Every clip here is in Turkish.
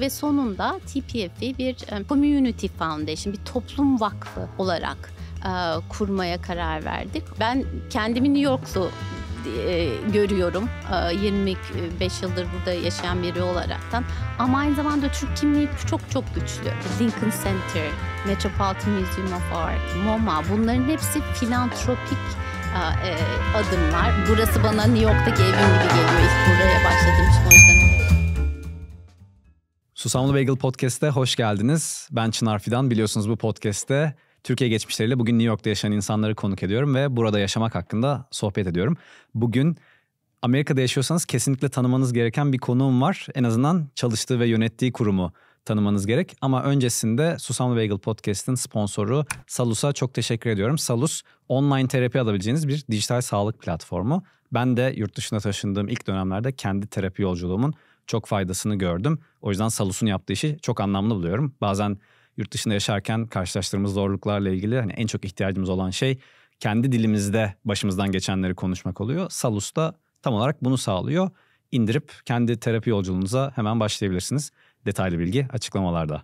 ve sonunda TPF'i bir Community Foundation, bir toplum vakfı olarak kurmaya karar verdik. Ben kendimi New Yorklu görüyorum. 25 yıldır burada yaşayan biri olaraktan. Ama aynı zamanda Türk kimliği çok çok güçlü. Lincoln Center, Metropolitan Museum of Art, MoMA bunların hepsi filantropik adımlar. Burası bana New York'taki evim gibi geliyor. İlk buraya başladığım için o yüzden Susamlı Bagel Podcast'te hoş geldiniz. Ben Çınar Fidan. Biliyorsunuz bu podcast'te Türkiye geçmişleriyle bugün New York'ta yaşayan insanları konuk ediyorum ve burada yaşamak hakkında sohbet ediyorum. Bugün Amerika'da yaşıyorsanız kesinlikle tanımanız gereken bir konuğum var. En azından çalıştığı ve yönettiği kurumu tanımanız gerek. Ama öncesinde Susamlı Bagel Podcast'in sponsoru Salus'a çok teşekkür ediyorum. Salus online terapi alabileceğiniz bir dijital sağlık platformu. Ben de yurt dışına taşındığım ilk dönemlerde kendi terapi yolculuğumun çok faydasını gördüm. O yüzden Salus'un yaptığı işi çok anlamlı buluyorum. Bazen yurt dışında yaşarken karşılaştığımız zorluklarla ilgili hani en çok ihtiyacımız olan şey kendi dilimizde başımızdan geçenleri konuşmak oluyor. Salus da tam olarak bunu sağlıyor. İndirip kendi terapi yolculuğunuza hemen başlayabilirsiniz. Detaylı bilgi açıklamalarda.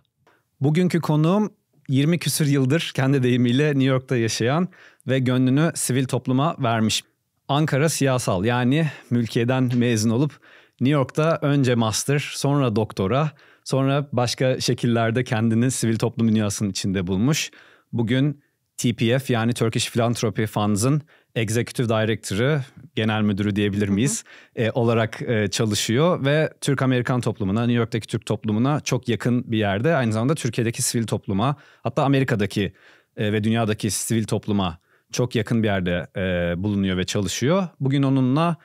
Bugünkü konuğum 20 küsür yıldır kendi deyimiyle New York'ta yaşayan ve gönlünü sivil topluma vermiş. Ankara siyasal yani mülkiyeden mezun olup New York'ta önce master, sonra doktora, sonra başka şekillerde kendini sivil toplum dünyasının içinde bulmuş. Bugün TPF yani Turkish Philanthropy Funds'ın Executive Director'ı, genel müdürü diyebilir miyiz, hı hı. E, olarak e, çalışıyor ve Türk-Amerikan toplumuna, New York'taki Türk toplumuna çok yakın bir yerde. Aynı zamanda Türkiye'deki sivil topluma, hatta Amerika'daki e, ve dünyadaki sivil topluma çok yakın bir yerde e, bulunuyor ve çalışıyor. Bugün onunla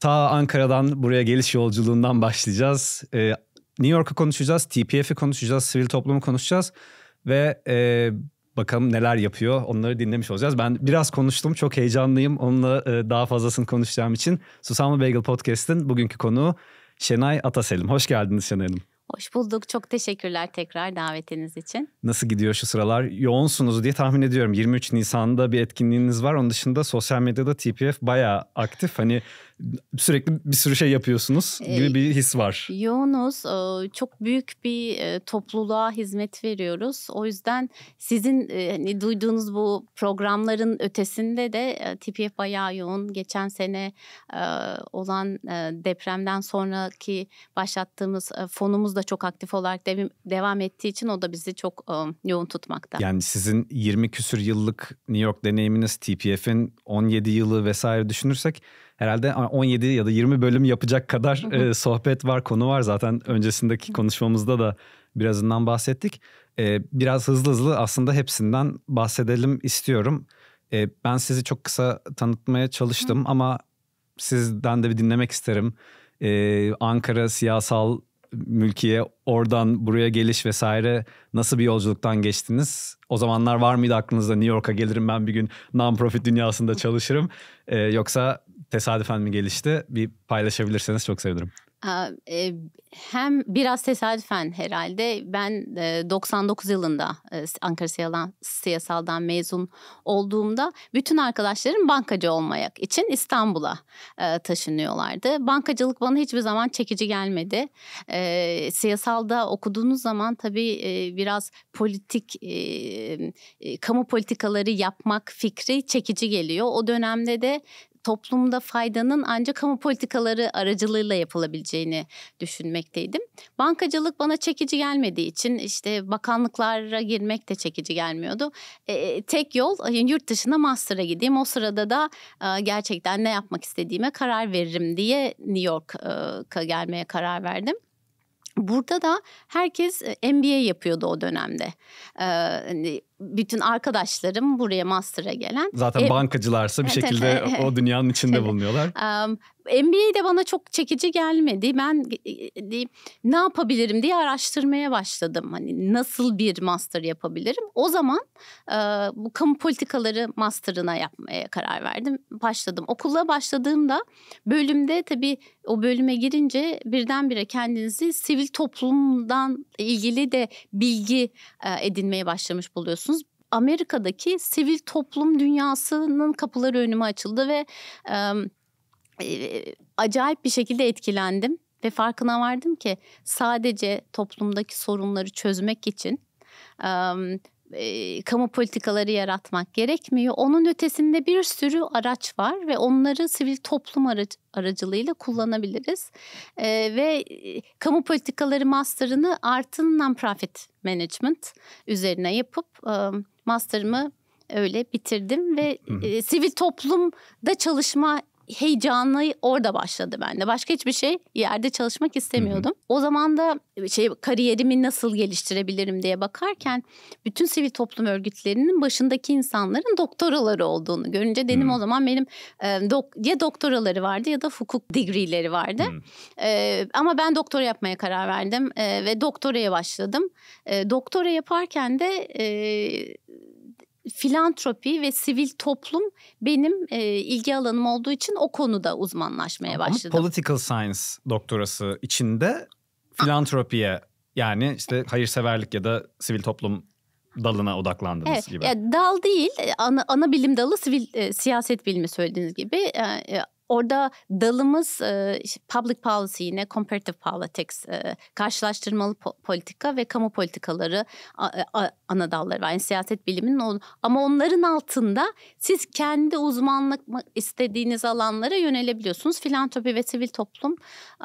ta Ankara'dan buraya geliş yolculuğundan başlayacağız. E, New York'a konuşacağız, TPF'i konuşacağız, sivil toplumu konuşacağız ve e, bakalım neler yapıyor onları dinlemiş olacağız. Ben biraz konuştum çok heyecanlıyım onunla e, daha fazlasını konuşacağım için. Susamlı Bagel Podcast'ın bugünkü konuğu Şenay Ataselim. Hoş geldiniz Şenay Hanım. Hoş bulduk. Çok teşekkürler tekrar davetiniz için. Nasıl gidiyor şu sıralar? Yoğunsunuz diye tahmin ediyorum. 23 Nisan'da bir etkinliğiniz var. Onun dışında sosyal medyada TPF bayağı aktif. Hani sürekli bir sürü şey yapıyorsunuz ee, gibi bir his var. Yoğunuz. E, çok büyük bir e, topluluğa hizmet veriyoruz. O yüzden sizin e, hani duyduğunuz bu programların ötesinde de TPF bayağı yoğun. Geçen sene olan depremden sonraki başlattığımız fonumuz da çok aktif olarak devam ettiği için o da bizi çok yoğun tutmakta. Yani sizin 20 küsür yıllık New York deneyiminiz TPF'in 17 yılı vesaire düşünürsek herhalde 17 ya da 20 bölüm yapacak kadar e, sohbet var, konu var. Zaten öncesindeki konuşmamızda da birazından bahsettik. E, biraz hızlı hızlı aslında hepsinden bahsedelim istiyorum. E, ben sizi çok kısa tanıtmaya çalıştım ama sizden de bir dinlemek isterim. E, Ankara siyasal mülkiye oradan buraya geliş vesaire nasıl bir yolculuktan geçtiniz? O zamanlar var mıydı aklınızda New York'a gelirim ben bir gün non-profit dünyasında çalışırım. Ee, yoksa tesadüfen mi gelişti? Bir paylaşabilirseniz çok sevinirim. E, hem biraz tesadüfen herhalde ben 99 e, yılında e, Ankara Siyasal'dan mezun olduğumda bütün arkadaşlarım bankacı olmayak için İstanbul'a taşınıyorlardı. Bankacılık bana hiçbir zaman çekici gelmedi. Siyasal'da okuduğunuz zaman tabii biraz politik, kamu politikaları yapmak fikri çekici geliyor. O dönemde de toplumda faydanın ancak kamu politikaları aracılığıyla yapılabileceğini düşünmekteydim. Bankacılık bana çekici gelmediği için işte bakanlıklara girmek de çekici gelmiyordu. E, e tek yol e, yurt dışına master'a gideyim. O sırada da e, gerçekten ne yapmak istediğime karar veririm diye New York'a e, gelmeye karar verdim. Burada da herkes MBA yapıyordu o dönemde. Ee, bütün arkadaşlarım buraya master'a gelen. Zaten e, bankacılarsa bir şekilde o dünyanın içinde bulunuyorlar. Um, de bana çok çekici gelmedi. Ben e, e, ne yapabilirim diye araştırmaya başladım. Hani nasıl bir master yapabilirim? O zaman e, bu kamu politikaları master'ına yapmaya karar verdim. Başladım. Okula başladığımda bölümde tabii o bölüme girince birdenbire kendinizi sivil toplumdan ilgili de bilgi e, edinmeye başlamış buluyorsunuz Amerika'daki sivil toplum dünyasının kapıları önüme açıldı ve e, acayip bir şekilde etkilendim ve farkına vardım ki sadece toplumdaki sorunları çözmek için e, kamu politikaları yaratmak gerekmiyor. Onun ötesinde bir sürü araç var ve onları sivil toplum arac aracılığıyla kullanabiliriz. E, ve kamu politikaları master'ını artı non-profit management üzerine yapıp e, master'ımı öyle bitirdim ve e, sivil toplumda çalışma heyecanı orada başladı bende. Başka hiçbir şey yerde çalışmak istemiyordum. Hı-hı. O zaman da şey kariyerimi nasıl geliştirebilirim diye bakarken bütün sivil toplum örgütlerinin başındaki insanların doktoraları olduğunu görünce dedim hı o zaman benim e, dok ya doktoraları vardı ya da hukuk degree'leri vardı. E, ama ben doktora yapmaya karar verdim e, ve doktoraya başladım. E, doktora yaparken de e, filantropi ve sivil toplum benim e, ilgi alanım olduğu için o konuda uzmanlaşmaya Ama başladım. Political Science doktorası içinde ah. filantropiye yani işte hayırseverlik ya da sivil toplum dalına odaklandınız evet, gibi. Yani dal değil, e, ana, ana bilim dalı sivil e, siyaset bilimi söylediğiniz gibi. E, e, Orada dalımız e, public policy yine comparative politics, e, karşılaştırmalı po- politika ve kamu politikaları a, e, a, ana dalları var. Yani siyaset biliminin o, ama onların altında siz kendi uzmanlık istediğiniz alanlara yönelebiliyorsunuz. Filantropi ve sivil toplum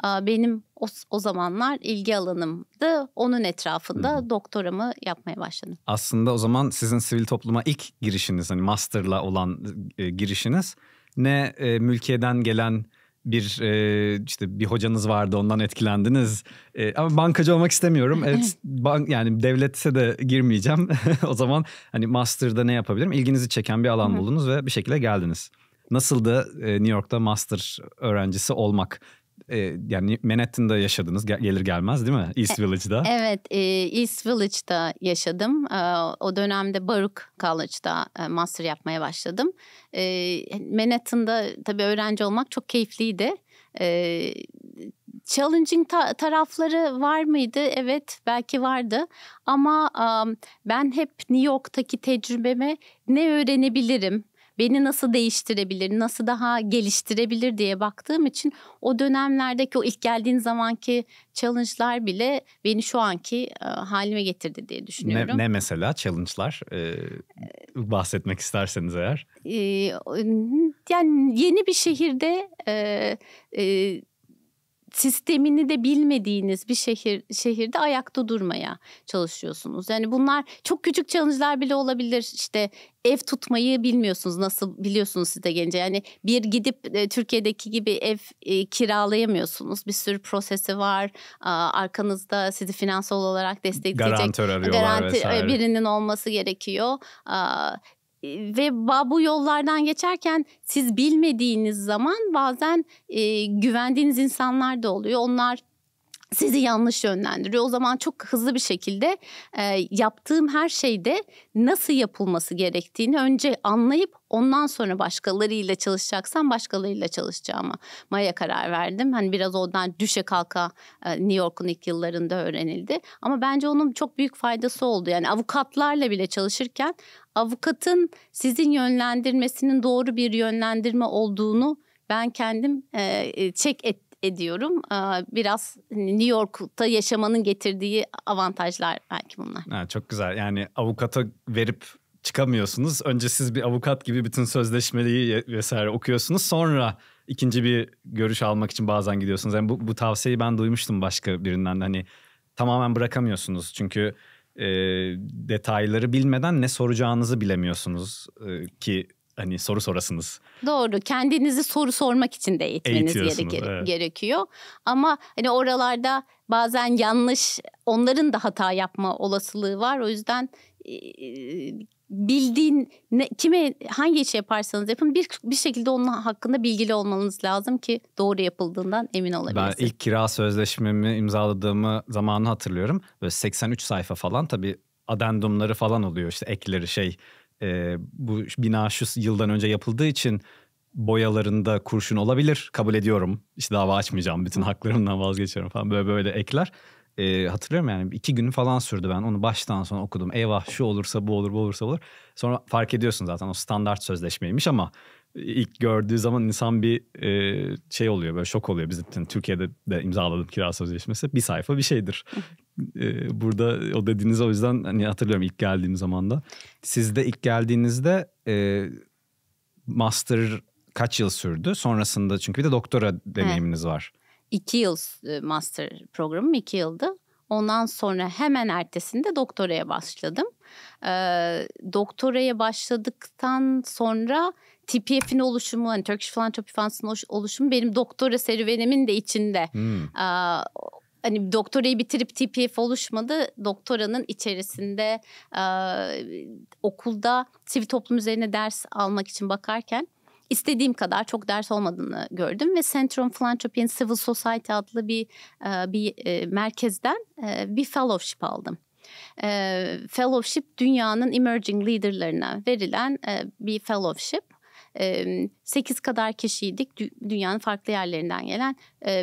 e, benim o, o zamanlar ilgi alanımdı. Onun etrafında hmm. doktoramı yapmaya başladım. Aslında o zaman sizin sivil topluma ilk girişiniz hani master'la olan e, girişiniz ne e, mülkiyeden gelen bir e, işte bir hocanız vardı ondan etkilendiniz. E, ama bankacı olmak istemiyorum. Evet bank yani devletse de girmeyeceğim. o zaman hani master'da ne yapabilirim? İlginizi çeken bir alan buldunuz ve bir şekilde geldiniz. Nasıldı e, New York'ta master öğrencisi olmak? e, yani Manhattan'da yaşadınız gelir gelmez değil mi? East e, Village'da. Evet e, East Village'da yaşadım. E, o dönemde Baruch College'da e, master yapmaya başladım. E, Manhattan'da tabii öğrenci olmak çok keyifliydi. E, challenging ta- tarafları var mıydı? Evet belki vardı ama um, ben hep New York'taki tecrübeme ne öğrenebilirim? beni nasıl değiştirebilir, nasıl daha geliştirebilir diye baktığım için o dönemlerdeki o ilk geldiğin zamanki challenge'lar bile beni şu anki e, halime getirdi diye düşünüyorum. Ne, ne mesela challenge'lar ee, bahsetmek isterseniz eğer? Ee, yani yeni bir şehirde... E, e, sistemini de bilmediğiniz bir şehir şehirde ayakta durmaya çalışıyorsunuz. Yani bunlar çok küçük challenge'lar bile olabilir. İşte ev tutmayı bilmiyorsunuz nasıl biliyorsunuz siz de gence. Yani bir gidip e, Türkiye'deki gibi ev e, kiralayamıyorsunuz. Bir sürü prosesi var. E, arkanızda sizi finansal olarak destekleyecek garantör arıyorlar garanti e, vesaire. birinin olması gerekiyor. E, ve bu yollardan geçerken siz bilmediğiniz zaman bazen e, güvendiğiniz insanlar da oluyor. Onlar sizi yanlış yönlendiriyor. O zaman çok hızlı bir şekilde e, yaptığım her şeyde nasıl yapılması gerektiğini önce anlayıp ondan sonra başkalarıyla çalışacaksam başkalarıyla çalışacağıma maya karar verdim. Hani biraz ondan düşe kalka e, New York'un ilk yıllarında öğrenildi. Ama bence onun çok büyük faydası oldu. Yani avukatlarla bile çalışırken avukatın sizin yönlendirmesinin doğru bir yönlendirme olduğunu ben kendim e, çek et, ediyorum. Biraz New York'ta yaşamanın getirdiği avantajlar belki bunlar. Ha, çok güzel. Yani avukata verip çıkamıyorsunuz. Önce siz bir avukat gibi bütün sözleşmeliği vesaire okuyorsunuz. Sonra ikinci bir görüş almak için bazen gidiyorsunuz. Yani bu, bu tavsiyeyi ben duymuştum başka birinden. Hani tamamen bırakamıyorsunuz. Çünkü e, detayları bilmeden ne soracağınızı bilemiyorsunuz. E, ki hani soru sorasınız. Doğru. Kendinizi soru sormak için de eğitmeniz gerek- evet. gerekiyor. Ama hani oralarda bazen yanlış onların da hata yapma olasılığı var. O yüzden bildiğin ne, kime hangi işi yaparsanız yapın bir bir şekilde onun hakkında bilgili olmanız lazım ki doğru yapıldığından emin olabilirsiniz. Ben ilk kira sözleşmemi imzaladığımı zamanı hatırlıyorum. Böyle 83 sayfa falan tabii adendumları falan oluyor işte ekleri şey e, bu bina şu yıldan önce yapıldığı için boyalarında kurşun olabilir kabul ediyorum. İşte dava açmayacağım bütün haklarımdan vazgeçiyorum falan böyle böyle ekler. E, hatırlıyorum yani iki gün falan sürdü ben onu baştan sona okudum. Eyvah şu olursa bu olur bu olursa olur. Sonra fark ediyorsun zaten o standart sözleşmeymiş ama e, ilk gördüğü zaman insan bir e, şey oluyor böyle şok oluyor. Biz Türkiye'de de imzaladık kira sözleşmesi bir sayfa bir şeydir. Ee, burada o dediğiniz o yüzden hani hatırlıyorum ilk geldiğim zaman da. Siz de ilk geldiğinizde e, master kaç yıl sürdü? Sonrasında çünkü bir de doktora deneyiminiz evet. var. İki yıl e, master programım iki yıldı. Ondan sonra hemen ertesinde doktoraya başladım. E, doktoraya başladıktan sonra TPF'in oluşumu, hani Turkish Philanthropy Funds'ın oluşumu benim doktora serüvenimin de içinde. Hmm. E, hani doktorayı bitirip TPF oluşmadı. Doktoranın içerisinde e, okulda sivil toplum üzerine ders almak için bakarken istediğim kadar çok ders olmadığını gördüm ve Centrum Philanthropy and Civil Society adlı bir e, bir e, merkezden e, bir fellowship aldım. E, fellowship dünyanın emerging leaderlarına verilen e, bir fellowship 8 kadar kişiydik dünyanın farklı yerlerinden gelen.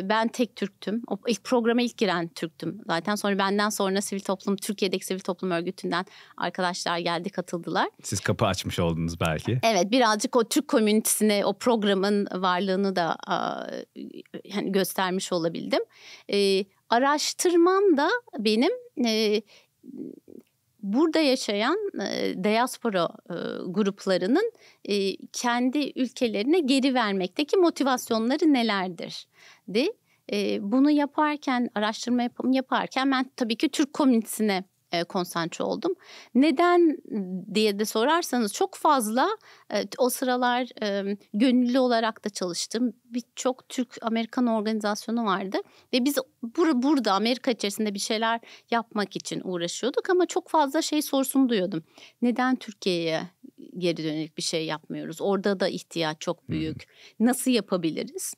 Ben tek Türktüm. O ilk programa ilk giren Türktüm. Zaten sonra benden sonra sivil toplum Türkiye'deki sivil toplum örgütünden arkadaşlar geldi katıldılar. Siz kapı açmış oldunuz belki. Evet birazcık o Türk komünitesine o programın varlığını da yani göstermiş olabildim. Araştırmam da benim burada yaşayan e, diaspora e, gruplarının e, kendi ülkelerine geri vermekteki motivasyonları nelerdir? De e, bunu yaparken araştırma yap- yaparken ben tabii ki Türk komünitesine e, konsantre oldum. Neden diye de sorarsanız çok fazla e, o sıralar e, gönüllü olarak da çalıştım. Birçok Türk-Amerikan organizasyonu vardı ve biz bur burada Amerika içerisinde bir şeyler yapmak için uğraşıyorduk ama çok fazla şey sorsun duyuyordum. Neden Türkiye'ye geri dönük bir şey yapmıyoruz? Orada da ihtiyaç çok büyük. Nasıl yapabiliriz?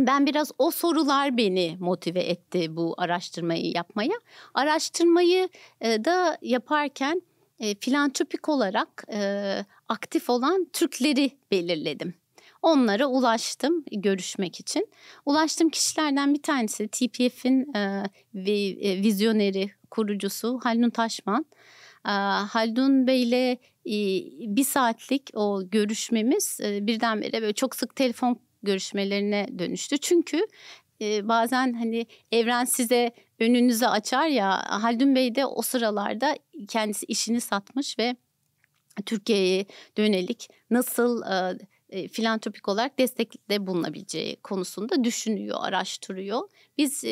ben biraz o sorular beni motive etti bu araştırmayı yapmaya. Araştırmayı e, da yaparken e, filantropik olarak e, aktif olan Türkleri belirledim. Onlara ulaştım görüşmek için. Ulaştığım kişilerden bir tanesi TPF'in e, vizyoneri, kurucusu Haldun Taşman. E, Haldun Bey'le bir saatlik o görüşmemiz birdenbire böyle çok sık telefon görüşmelerine dönüştü. Çünkü e, bazen hani evren size önünüzü açar ya Haldun Bey de o sıralarda kendisi işini satmış ve Türkiye'ye dönelik nasıl e, e filantropik olarak destekte bulunabileceği konusunda düşünüyor, araştırıyor. Biz e,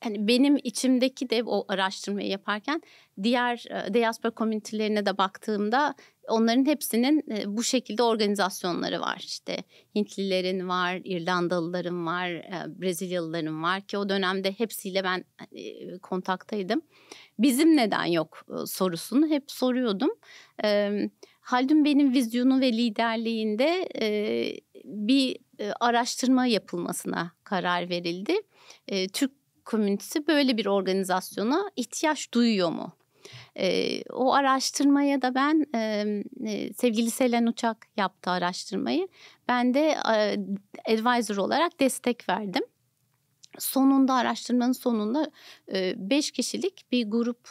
hani benim içimdeki de o araştırmayı yaparken diğer e, diaspora komünitelerine de baktığımda onların hepsinin e, bu şekilde organizasyonları var. İşte Hintlilerin var, İrlandalıların var, e, Brezilyalıların var ki o dönemde hepsiyle ben e, kontaktaydım. Bizim neden yok sorusunu hep soruyordum. Haldun benim vizyonu ve liderliğinde bir araştırma yapılmasına karar verildi. Türk komünitesi böyle bir organizasyona ihtiyaç duyuyor mu? E, o araştırmaya da ben e, sevgili Selen Uçak yaptı araştırmayı. Ben de e, advisor olarak destek verdim. Sonunda araştırmanın sonunda 5 kişilik bir grup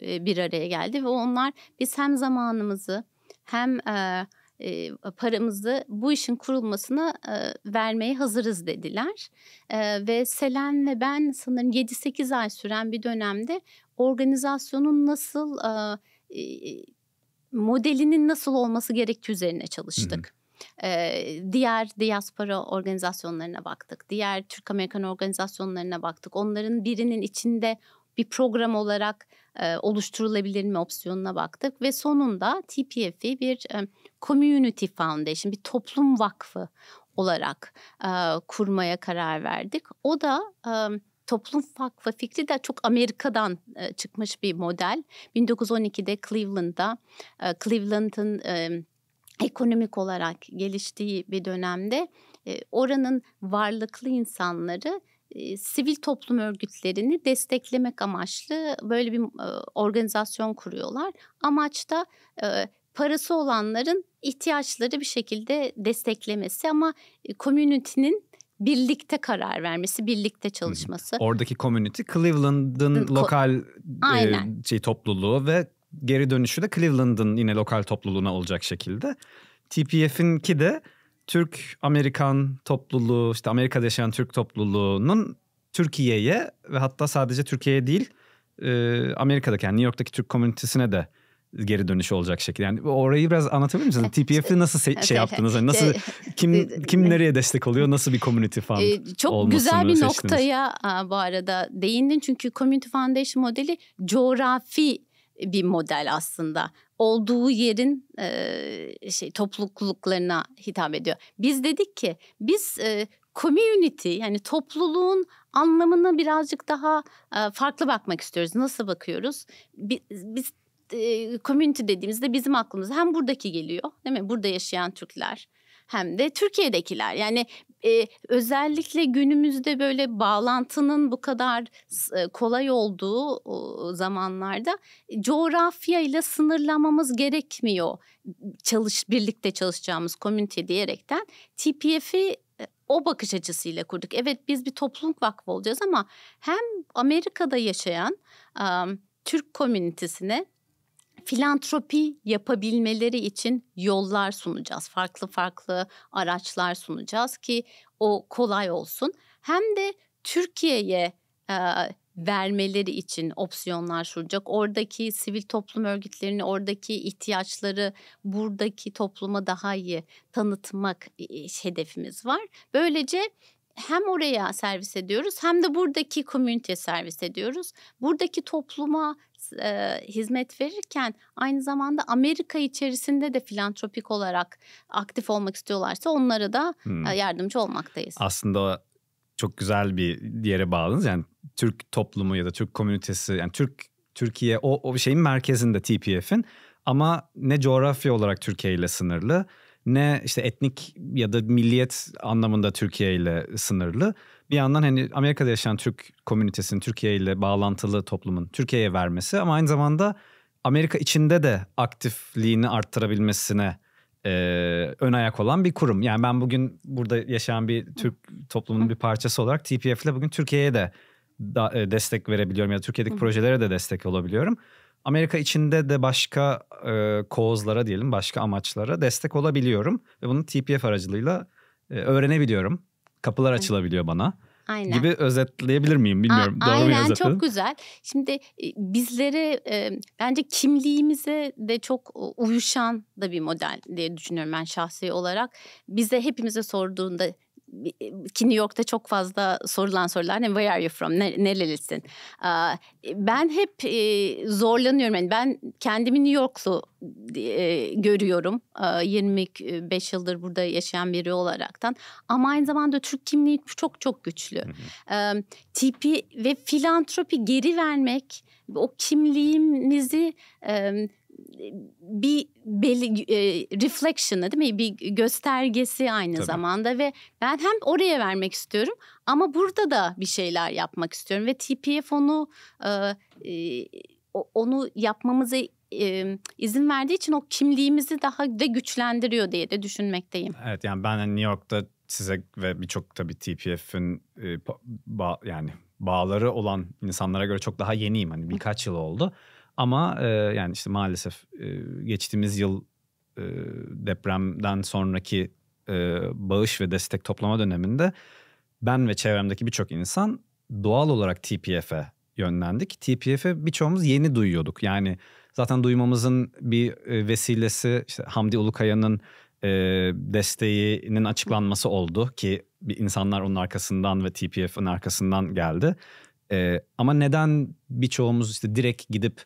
bir araya geldi ve onlar biz hem zamanımızı hem e, e, paramızı bu işin kurulmasına e, vermeye hazırız dediler. E, ve Selen ve ben sanırım 7-8 ay süren bir dönemde organizasyonun nasıl e, e, modelinin nasıl olması gerektiği üzerine çalıştık. Hı hı. Ee, diğer diaspora organizasyonlarına baktık. Diğer Türk Amerikan organizasyonlarına baktık. Onların birinin içinde bir program olarak e, oluşturulabilir mi opsiyonuna baktık ve sonunda TPF'i bir e, Community Foundation, bir toplum vakfı olarak e, kurmaya karar verdik. O da e, toplum vakfı fikri de çok Amerika'dan e, çıkmış bir model. 1912'de Cleveland'da, e, Cleveland'ın e, ekonomik olarak geliştiği bir dönemde e, oranın varlıklı insanları sivil toplum örgütlerini desteklemek amaçlı böyle bir e, organizasyon kuruyorlar. Amaç da e, parası olanların ihtiyaçları bir şekilde desteklemesi ama e, community'nin birlikte karar vermesi, birlikte çalışması. Oradaki community Cleveland'ın Ko- lokal e, şey topluluğu ve geri dönüşü de Cleveland'ın yine lokal topluluğuna olacak şekilde. TPF'inki de Türk Amerikan topluluğu, işte Amerika'da yaşayan Türk topluluğunun Türkiye'ye ve hatta sadece Türkiye'ye değil, e, Amerika'daki yani New York'taki Türk komünitesine de geri dönüş olacak şekilde. Yani orayı biraz anlatabilir misiniz? TPF'de nasıl se- şey yaptınız? Yani nasıl şey, kim kim nereye destek oluyor? Nasıl bir community fund? Ee, çok güzel bir seçtiniz? noktaya bu arada değindin. Çünkü community foundation modeli coğrafi bir model aslında. Olduğu yerin e, şey topluluklarına hitap ediyor. Biz dedik ki biz e, community yani topluluğun anlamına birazcık daha e, farklı bakmak istiyoruz. Nasıl bakıyoruz? biz e, community dediğimizde bizim aklımıza hem buradaki geliyor değil mi? Burada yaşayan Türkler hem de Türkiye'dekiler. Yani e, özellikle günümüzde böyle bağlantının bu kadar e, kolay olduğu e, zamanlarda coğrafya ile sınırlamamız gerekmiyor. Çalış birlikte çalışacağımız komünite diyerekten TPF'i o bakış açısıyla kurduk. Evet biz bir topluluk vakfı olacağız ama hem Amerika'da yaşayan e, Türk komünitesine filantropi yapabilmeleri için yollar sunacağız. Farklı farklı araçlar sunacağız ki o kolay olsun. Hem de Türkiye'ye e, vermeleri için opsiyonlar sunacak. Oradaki sivil toplum örgütlerini, oradaki ihtiyaçları buradaki topluma daha iyi tanıtmak e, e, hedefimiz var. Böylece hem oraya servis ediyoruz hem de buradaki komüniteye servis ediyoruz. Buradaki topluma e, hizmet verirken aynı zamanda Amerika içerisinde de filantropik olarak aktif olmak istiyorlarsa onlara da hmm. yardımcı olmaktayız. Aslında çok güzel bir yere bağladınız. Yani Türk toplumu ya da Türk komünitesi yani Türk Türkiye o, o şeyin merkezinde TPF'in ama ne coğrafya olarak Türkiye ile sınırlı ne işte etnik ya da milliyet anlamında Türkiye ile sınırlı bir yandan hani Amerika'da yaşayan Türk komünitesinin Türkiye ile bağlantılı toplumun Türkiye'ye vermesi ama aynı zamanda Amerika içinde de aktifliğini arttırabilmesine e, ön ayak olan bir kurum. Yani ben bugün burada yaşayan bir Türk toplumunun bir parçası olarak TPF ile bugün Türkiye'ye de da, e, destek verebiliyorum ya da Türkiye'deki projelere de destek olabiliyorum. Amerika içinde de başka e, kozlara diyelim başka amaçlara destek olabiliyorum ve bunu TPF aracılığıyla e, öğrenebiliyorum kapılar açılabiliyor bana. Aynen. gibi özetleyebilir miyim bilmiyorum. A- Doğru aynen çok güzel. Şimdi e, bizlere e, bence kimliğimize de çok e, uyuşan da bir model diye düşünüyorum ben şahsi olarak. Bize hepimize sorduğunda e, ki New York'ta çok fazla sorulan sorular ne hani, where are you from ne, nerelisin e, ben hep e, zorlanıyorum yani ben kendimi New Yorklu görüyorum 25 yıldır burada yaşayan biri olaraktan ama aynı zamanda Türk kimliği çok çok güçlü tipi ve filantropi geri vermek o kimliğimizi bir belli e, reflection'ı değil mi? Bir göstergesi aynı Tabii. zamanda ve ben hem oraya vermek istiyorum ama burada da bir şeyler yapmak istiyorum ve TPF onu e, e onu yapmamızı e, izin verdiği için o kimliğimizi daha da güçlendiriyor diye de düşünmekteyim. Evet yani ben New York'ta size ve birçok tabii TPF'in e, ba, yani bağları olan insanlara göre çok daha yeniyim. Hani birkaç yıl oldu. Ama e, yani işte maalesef e, geçtiğimiz yıl e, depremden sonraki e, bağış ve destek toplama döneminde ben ve çevremdeki birçok insan doğal olarak TPF'e yönlendik. TPF'i birçoğumuz yeni duyuyorduk. Yani zaten duymamızın bir e, vesilesi işte Hamdi Ulukaya'nın e, desteğinin açıklanması oldu ki bir insanlar onun arkasından ve TPF'in arkasından geldi. E, ama neden birçoğumuz işte direkt gidip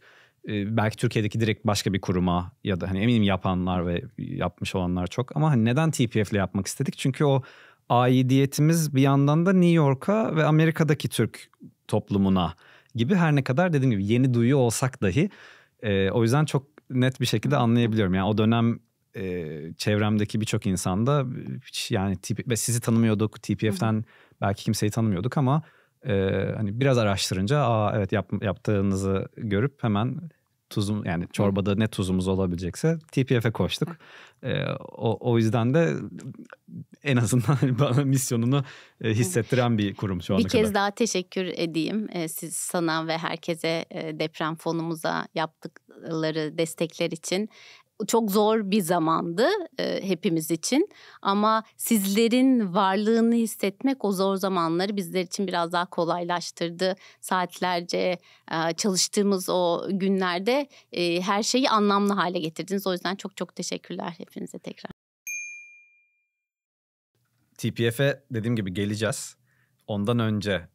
e, belki Türkiye'deki direkt başka bir kuruma ya da hani eminim yapanlar ve yapmış olanlar çok ama hani neden TPF'le yapmak istedik? Çünkü o aidiyetimiz bir yandan da New York'a ve Amerika'daki Türk toplumuna gibi her ne kadar dediğim gibi yeni duyu olsak dahi e, o yüzden çok net bir şekilde anlayabiliyorum. Yani o dönem e, çevremdeki birçok insanda hiç yani ve sizi tanımıyorduk TPF'den belki kimseyi tanımıyorduk ama e, hani biraz araştırınca aa evet yap, yaptığınızı görüp hemen tuzum yani çorbada ne tuzumuz olabilecekse TPF'e koştuk. Ee, o, o yüzden de en azından bana misyonunu e, hissettiren bir kurum şu ana Bir kez kadar. daha teşekkür edeyim e, siz sana ve herkese e, deprem fonumuza yaptıkları destekler için çok zor bir zamandı e, hepimiz için ama sizlerin varlığını hissetmek o zor zamanları bizler için biraz daha kolaylaştırdı. Saatlerce e, çalıştığımız o günlerde e, her şeyi anlamlı hale getirdiniz. O yüzden çok çok teşekkürler hepinize tekrar. TPF'e dediğim gibi geleceğiz. Ondan önce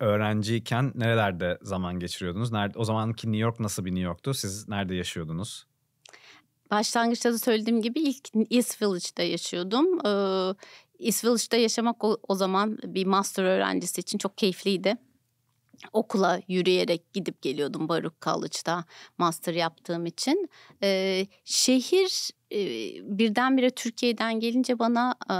öğrenciyken nerelerde zaman geçiriyordunuz? Nerede, o zamanki New York nasıl bir New York'tu? Siz nerede yaşıyordunuz? başlangıçta da söylediğim gibi ilk East Village'da yaşıyordum. Ee, East Village'da yaşamak o, o zaman bir master öğrencisi için çok keyifliydi. Okula yürüyerek gidip geliyordum Baruk College'da master yaptığım için. Ee, şehir e, birdenbire Türkiye'den gelince bana e,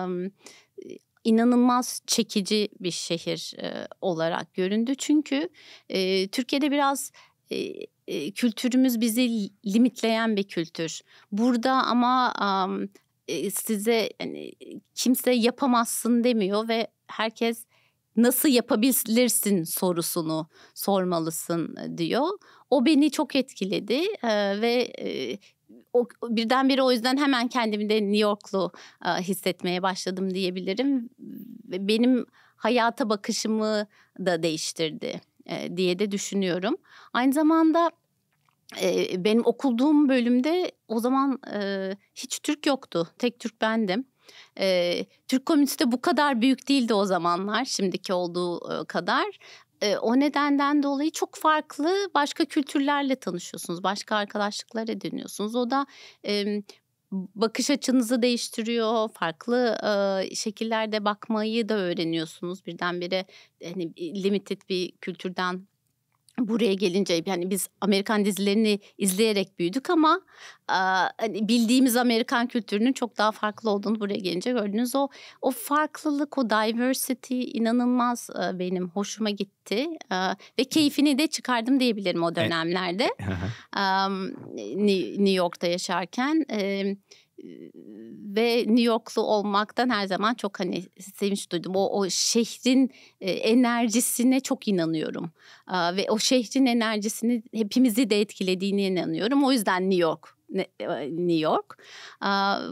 inanılmaz çekici bir şehir e, olarak göründü. Çünkü e, Türkiye'de biraz e, kültürümüz bizi limitleyen bir kültür. Burada ama size yani, kimse yapamazsın demiyor ve herkes nasıl yapabilirsin sorusunu sormalısın diyor. O beni çok etkiledi ve o, birdenbire o yüzden hemen kendimi de New Yorklu hissetmeye başladım diyebilirim. Benim hayata bakışımı da değiştirdi e, diye de düşünüyorum. Aynı zamanda e, benim okuduğum bölümde o zaman e, hiç Türk yoktu. Tek Türk bendim. E, Türk komünist de bu kadar büyük değildi o zamanlar şimdiki olduğu e, kadar. E, o nedenden dolayı çok farklı başka kültürlerle tanışıyorsunuz. Başka arkadaşlıklar ediniyorsunuz. O da e, bakış açınızı değiştiriyor. Farklı e, şekillerde bakmayı da öğreniyorsunuz. Birdenbire hani limited bir kültürden buraya gelince yani biz Amerikan dizilerini izleyerek büyüdük ama hani bildiğimiz Amerikan kültürünün çok daha farklı olduğunu buraya gelince gördünüz. O o farklılık, o diversity inanılmaz benim hoşuma gitti ve keyfini de çıkardım diyebilirim o e, dönemlerde. E, New York'ta yaşarken. Evet ve New Yorklu olmaktan her zaman çok hani sevinç duydum. O, o şehrin e, enerjisine çok inanıyorum. ve o şehrin enerjisini hepimizi de etkilediğine inanıyorum. O yüzden New York e, New York.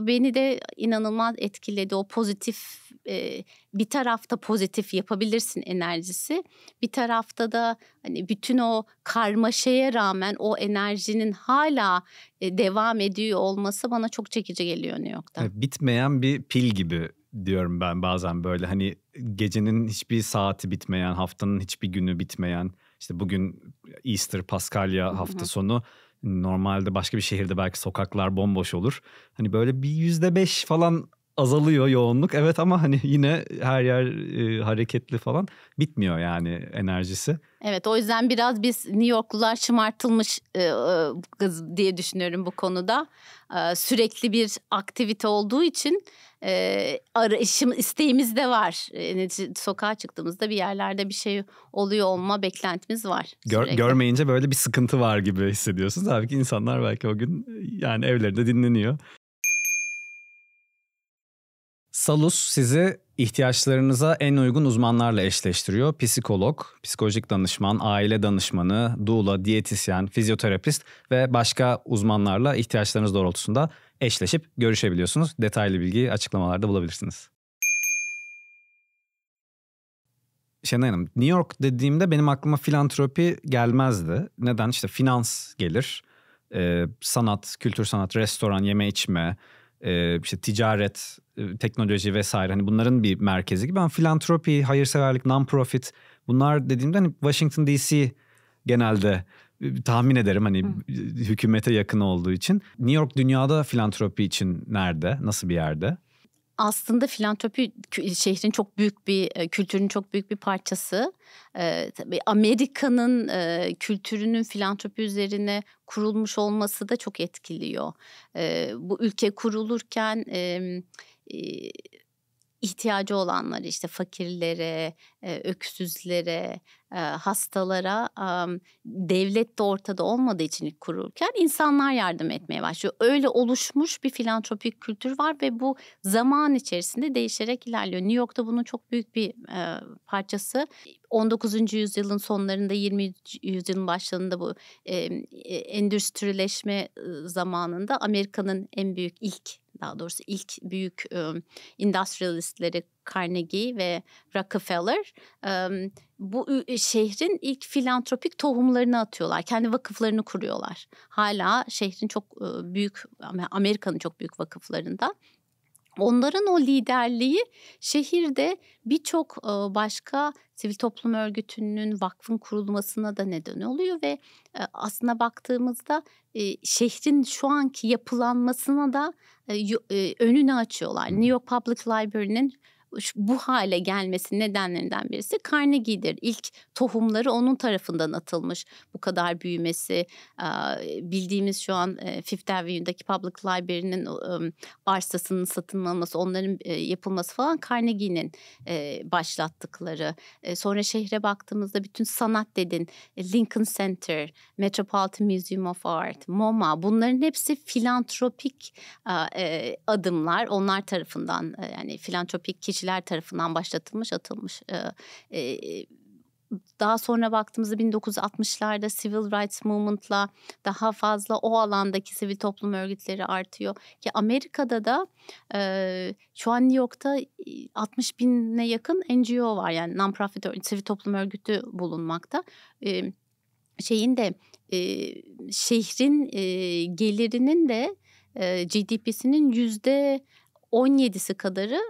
Beni de inanılmaz etkiledi o pozitif e, bir tarafta pozitif yapabilirsin enerjisi. Bir tarafta da hani bütün o karmaşaya rağmen o enerjinin hala e, devam ediyor olması bana çok çekici geliyor New York'ta. bitmeyen bir pil gibi diyorum ben bazen böyle hani gecenin hiçbir saati bitmeyen, haftanın hiçbir günü bitmeyen. İşte bugün Easter, Paskalya hafta sonu normalde başka bir şehirde belki sokaklar bomboş olur. Hani böyle bir yüzde beş falan azalıyor yoğunluk. Evet ama hani yine her yer e, hareketli falan bitmiyor yani enerjisi. Evet o yüzden biraz biz New Yorklular şımartılmış e, e, diye düşünüyorum bu konuda. E, sürekli bir aktivite olduğu için e, arayışım isteğimiz de var. E, sokağa çıktığımızda bir yerlerde bir şey oluyor olma beklentimiz var. Gör, görmeyince böyle bir sıkıntı var gibi hissediyorsunuz. Tabii ki insanlar belki o gün e, yani evlerinde dinleniyor. Salus sizi ihtiyaçlarınıza en uygun uzmanlarla eşleştiriyor. Psikolog, psikolojik danışman, aile danışmanı, doula, diyetisyen, fizyoterapist ve başka uzmanlarla ihtiyaçlarınız doğrultusunda eşleşip görüşebiliyorsunuz. Detaylı bilgiyi açıklamalarda bulabilirsiniz. Şenay Hanım, New York dediğimde benim aklıma filantropi gelmezdi. Neden? İşte finans gelir, sanat, kültür sanat, restoran, yeme içme, e, işte ticaret, teknoloji vesaire hani bunların bir merkezi gibi. ama filantropi, hayırseverlik, non-profit bunlar dediğimde hani Washington DC genelde tahmin ederim hani Hı. hükümete yakın olduğu için. New York dünyada filantropi için nerede? Nasıl bir yerde? aslında filantropi şehrin çok büyük bir e, kültürün çok büyük bir parçası. Ee, tabii Amerika'nın e, kültürünün filantropi üzerine kurulmuş olması da çok etkiliyor. Ee, bu ülke kurulurken e, e, ihtiyacı olanlar işte fakirlere, e, öksüzlere, hastalara devlet de ortada olmadığı için ilk kurulurken insanlar yardım etmeye başlıyor. Öyle oluşmuş bir filantropik kültür var ve bu zaman içerisinde değişerek ilerliyor. New York'ta bunun çok büyük bir parçası. 19. yüzyılın sonlarında 20. yüzyılın başlarında bu endüstrileşme zamanında Amerika'nın en büyük ilk daha doğrusu ilk büyük um, industrialistleri Carnegie ve Rockefeller um, bu şehrin ilk filantropik tohumlarını atıyorlar. Kendi vakıflarını kuruyorlar. Hala şehrin çok büyük Amerika'nın çok büyük vakıflarında Onların o liderliği şehirde birçok başka sivil toplum örgütünün vakfın kurulmasına da neden oluyor ve aslına baktığımızda şehrin şu anki yapılanmasına da önünü açıyorlar. New York Public Library'nin bu hale gelmesinin nedenlerinden birisi Carnegie'dir. İlk tohumları onun tarafından atılmış. Bu kadar büyümesi bildiğimiz şu an Fifth Avenue'daki Public Library'nin arsasının satın alması, onların yapılması falan Carnegie'nin başlattıkları. Sonra şehre baktığımızda bütün sanat dedin e, Lincoln Center, Metropolitan Museum of Art, MoMA bunların hepsi filantropik e, adımlar. Onlar tarafından e, yani filantropik kişi kişiler tarafından başlatılmış atılmış e, e, daha sonra baktığımızda 1960'larda Civil Rights Movement'la daha fazla o alandaki sivil toplum örgütleri artıyor. Ki Amerika'da da e, şu an New York'ta 60 bine yakın NGO var yani non-profit sivil toplum örgütü bulunmakta. şeyin de şehrin gelirinin de GDP'sinin yüzde 17'si kadarı...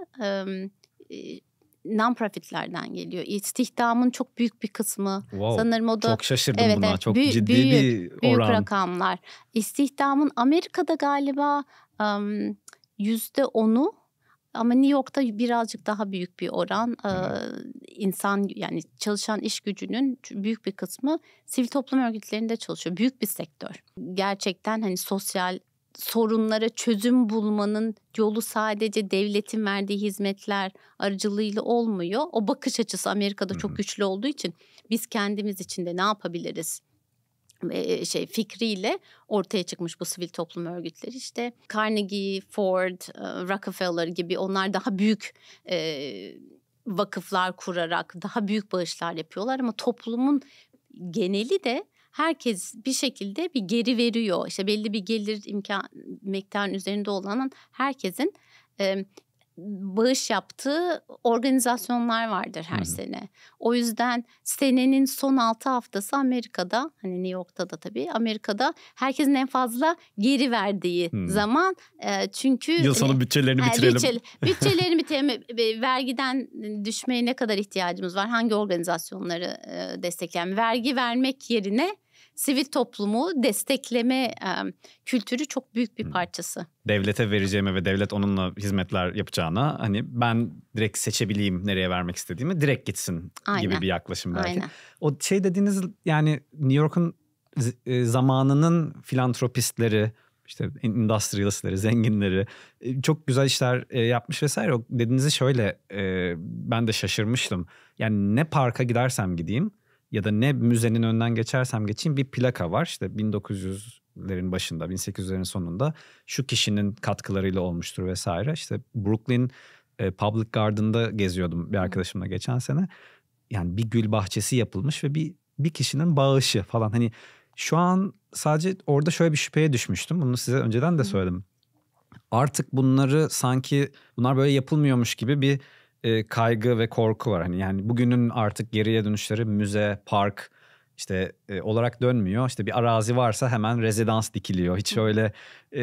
E, non-profitlerden geliyor. İstihdamın çok büyük bir kısmı. Wow, sanırım o da çok şaşırdım evet, buna. çok büy- ciddi büyük, bir büyük oran. Büyük rakamlar. İstihdamın Amerika'da galiba yüzde onu ama New York'ta birazcık daha büyük bir oran evet. insan yani çalışan iş gücünün büyük bir kısmı sivil toplum örgütlerinde çalışıyor. Büyük bir sektör. Gerçekten hani sosyal sorunlara çözüm bulmanın yolu sadece devletin verdiği hizmetler aracılığıyla olmuyor. O bakış açısı Amerika'da çok güçlü olduğu için biz kendimiz içinde ne yapabiliriz? E, şey fikriyle ortaya çıkmış bu sivil toplum örgütleri işte Carnegie, Ford, e, Rockefeller gibi onlar daha büyük e, vakıflar kurarak daha büyük bağışlar yapıyorlar ama toplumun geneli de herkes bir şekilde bir geri veriyor. İşte belli bir gelir imkan miktarın üzerinde olanın herkesin e, bağış yaptığı organizasyonlar vardır her Hı-hı. sene. O yüzden senenin son 6 haftası Amerika'da hani New York'ta da tabii Amerika'da herkesin en fazla geri verdiği Hı-hı. zaman e, çünkü yıl sonu hani, bütçelerini e, bitirelim. Bütçe, bütçelerini bitirelim. vergiden düşmeye ne kadar ihtiyacımız var? Hangi organizasyonları e, destekleyen? Vergi vermek yerine sivil toplumu destekleme e, kültürü çok büyük bir hmm. parçası. Devlete vereceğime ve devlet onunla hizmetler yapacağına hani ben direkt seçebileyim nereye vermek istediğimi direkt gitsin Aynen. gibi bir yaklaşım belki. Aynen. O şey dediğiniz yani New York'un e, zamanının filantropistleri işte industrialistleri, zenginleri e, çok güzel işler e, yapmış vesaire. dediğinizi şöyle ben de şaşırmıştım. Yani ne parka gidersem gideyim ya da ne müzenin önden geçersem geçeyim bir plaka var. İşte 1900'lerin başında, 1800'lerin sonunda şu kişinin katkılarıyla olmuştur vesaire. İşte Brooklyn e, Public Garden'da geziyordum bir arkadaşımla geçen sene. Yani bir gül bahçesi yapılmış ve bir bir kişinin bağışı falan hani şu an sadece orada şöyle bir şüpheye düşmüştüm. Bunu size önceden de söyledim. Artık bunları sanki bunlar böyle yapılmıyormuş gibi bir e, kaygı ve korku var. Hani yani bugünün artık geriye dönüşleri müze, park işte e, olarak dönmüyor. İşte bir arazi varsa hemen rezidans dikiliyor. Hiç öyle e,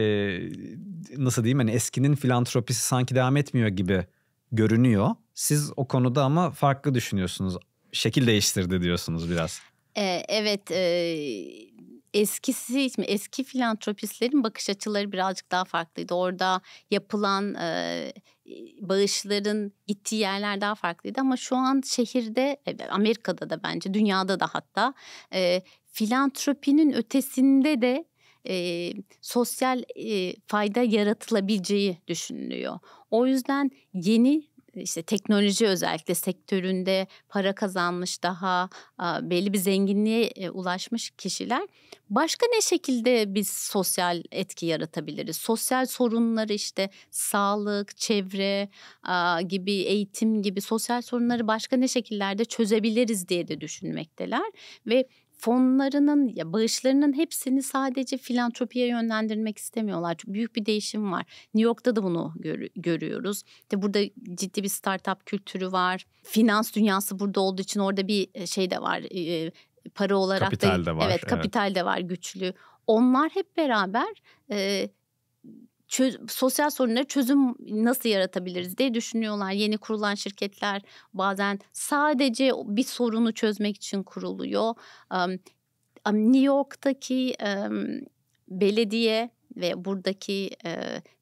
nasıl diyeyim hani eskinin filantropisi sanki devam etmiyor gibi görünüyor. Siz o konuda ama farklı düşünüyorsunuz. Şekil değiştirdi diyorsunuz biraz. Ee, evet, e, eskisi mi eski filantropistlerin bakış açıları birazcık daha farklıydı. Orada yapılan e, bağışların gittiği yerler daha farklıydı ama şu an şehirde e, Amerika'da da bence dünyada da hatta e, filantropinin ötesinde de e, sosyal e, fayda yaratılabileceği düşünülüyor. O yüzden yeni işte teknoloji özellikle sektöründe para kazanmış daha belli bir zenginliğe e, ulaşmış kişiler başka ne şekilde biz sosyal etki yaratabiliriz? Sosyal sorunları işte sağlık, çevre gibi eğitim gibi sosyal sorunları başka ne şekillerde çözebiliriz diye de düşünmekteler ve fonlarının ya bağışlarının hepsini sadece filantropiye yönlendirmek istemiyorlar. Çok büyük bir değişim var. New York'ta da bunu gör, görüyoruz. İşte burada ciddi bir startup kültürü var. Finans dünyası burada olduğu için orada bir e, şey de var. E, e para olarak kapital da, de var. Evet, kapital evet. de var güçlü. Onlar hep beraber e, çöz, sosyal sorunlara çözüm nasıl yaratabiliriz diye düşünüyorlar. Yeni kurulan şirketler bazen sadece bir sorunu çözmek için kuruluyor. Um, New York'taki um, belediye ve buradaki e,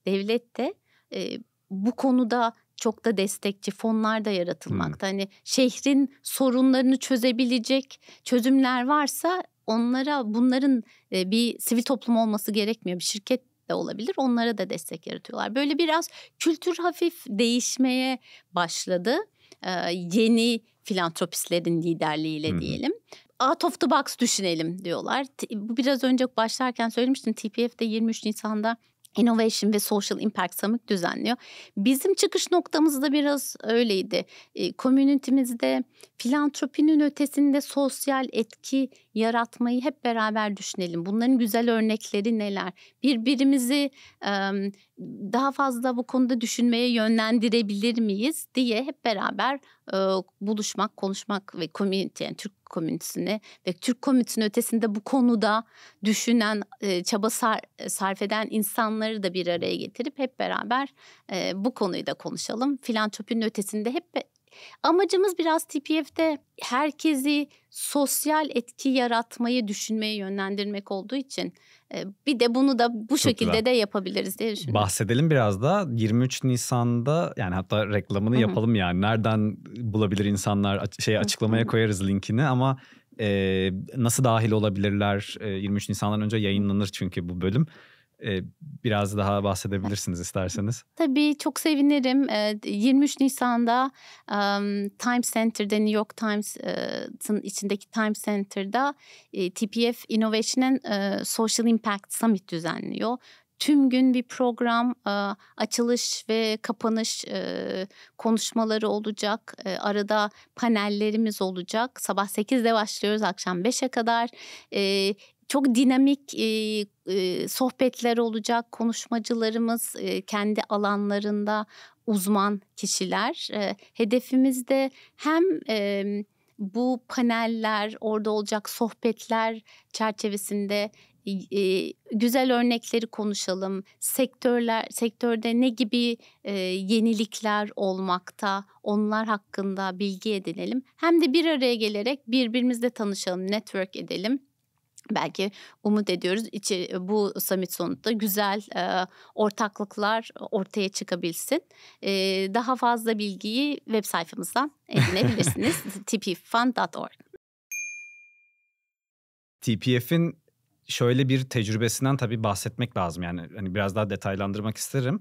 devlet de e, bu konuda çok da destekçi fonlar da yaratılmakta. Hmm. Hani şehrin sorunlarını çözebilecek çözümler varsa onlara bunların bir sivil toplum olması gerekmiyor. Bir şirket de olabilir. Onlara da destek yaratıyorlar. Böyle biraz kültür hafif değişmeye başladı. Ee, yeni filantropistlerin liderliğiyle Hı-hı. diyelim. Out of the box düşünelim diyorlar. bu Biraz önce başlarken söylemiştim TPF'de 23 Nisan'da Innovation ve Social Impact Summit düzenliyor. Bizim çıkış noktamız da biraz öyleydi. E, komünitemizde filantropinin ötesinde sosyal etki yaratmayı hep beraber düşünelim. Bunların güzel örnekleri neler? Birbirimizi e, daha fazla bu konuda düşünmeye yönlendirebilir miyiz diye hep beraber e, buluşmak, konuşmak ve komünite, yani Türk komünitesini ve Türk komünitesinin ötesinde bu konuda düşünen, e, çaba sar, sarf eden insanları da bir araya getirip hep beraber e, bu konuyu da konuşalım. Filantropinin ötesinde hep Amacımız biraz TPF'de herkesi sosyal etki yaratmayı düşünmeye yönlendirmek olduğu için bir de bunu da bu Çok şekilde güzel. de yapabiliriz diye düşünüyorum. Bahsedelim biraz da 23 Nisan'da yani hatta reklamını Hı-hı. yapalım yani. Nereden bulabilir insanlar şey açıklamaya Hı-hı. koyarız linkini ama e, nasıl dahil olabilirler? 23 Nisan'dan önce yayınlanır çünkü bu bölüm biraz daha bahsedebilirsiniz isterseniz. Tabii çok sevinirim. 23 Nisan'da Times Center'da New York Times'ın içindeki Times Center'da TPF Innovation'ın Social Impact Summit düzenliyor tüm gün bir program açılış ve kapanış konuşmaları olacak. Arada panellerimiz olacak. Sabah 8'de başlıyoruz akşam 5'e kadar çok dinamik e, e, sohbetler olacak. Konuşmacılarımız e, kendi alanlarında uzman kişiler. E, hedefimiz de hem e, bu paneller, orada olacak sohbetler çerçevesinde e, güzel örnekleri konuşalım. Sektörler sektörde ne gibi e, yenilikler olmakta? Onlar hakkında bilgi edinelim. Hem de bir araya gelerek birbirimizle tanışalım, network edelim belki umut ediyoruz içi, bu summit sonunda güzel e, ortaklıklar ortaya çıkabilsin. E, daha fazla bilgiyi web sayfamızdan edinebilirsiniz. tpfund.org TPF'in şöyle bir tecrübesinden tabii bahsetmek lazım. Yani hani biraz daha detaylandırmak isterim.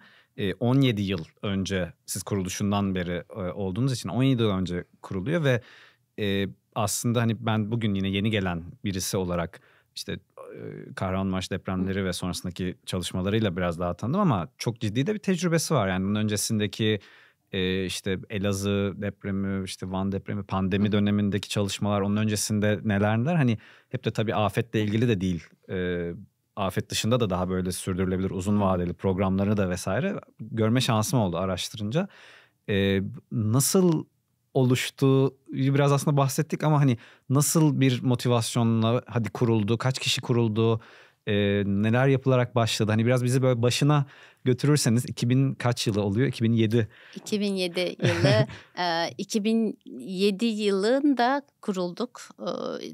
17 yıl önce siz kuruluşundan beri olduğunuz için 17 yıl önce kuruluyor ve aslında hani ben bugün yine yeni gelen birisi olarak işte Kahramanmaraş depremleri ve sonrasındaki çalışmalarıyla biraz daha tanıdım ama çok ciddi de bir tecrübesi var. Yani bunun öncesindeki işte Elazığ depremi, işte Van depremi, pandemi dönemindeki çalışmalar, onun öncesinde neler neler hani hep de tabii afetle ilgili de değil. afet dışında da daha böyle sürdürülebilir uzun vadeli programlarını da vesaire görme şansım oldu araştırınca. nasıl oluştu biraz aslında bahsettik ama hani nasıl bir motivasyonla hadi kuruldu, kaç kişi kuruldu, e, neler yapılarak başladı? Hani biraz bizi böyle başına götürürseniz 2000 kaç yılı oluyor? 2007. 2007 yılı. e, ee, 2007 yılında kurulduk. E,